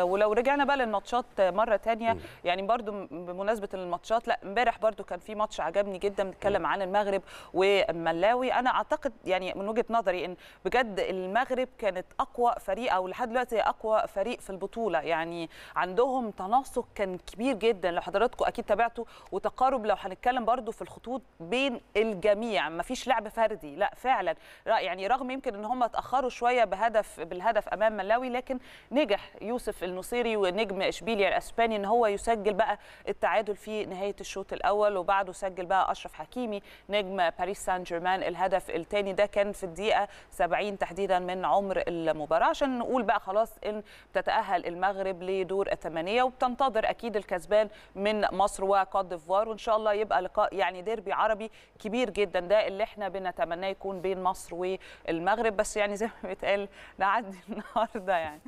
ولو رجعنا بقى للماتشات مره ثانيه يعني برده بمناسبه الماتشات لا امبارح برده كان في ماتش عجبني جدا بنتكلم عن المغرب وملاوي انا اعتقد يعني من وجهه نظري ان بجد المغرب كانت اقوى فريق او لحد دلوقتي اقوى فريق في البطوله يعني عندهم تناسق كان كبير جدا لو حضراتكم اكيد تابعتوا وتقارب لو هنتكلم برده في الخطوط بين الجميع ما فيش لعب فردي لا فعلا يعني رغم يمكن ان هم اتاخروا شويه بهدف بالهدف امام ملاوي لكن نجح يوسف النصيري ونجم اشبيليا الاسباني ان هو يسجل بقى التعادل في نهايه الشوط الاول وبعده سجل بقى اشرف حكيمي نجم باريس سان جيرمان الهدف الثاني ده كان في الدقيقه 70 تحديدا من عمر المباراه عشان نقول بقى خلاص ان بتتاهل المغرب لدور الثمانيه وبتنتظر اكيد الكسبان من مصر وكوت ديفوار وان شاء الله يبقى لقاء يعني ديربي عربي كبير جدا ده اللي احنا بنتمناه يكون بين مصر والمغرب بس يعني زي ما بيتقال نعدي النهارده يعني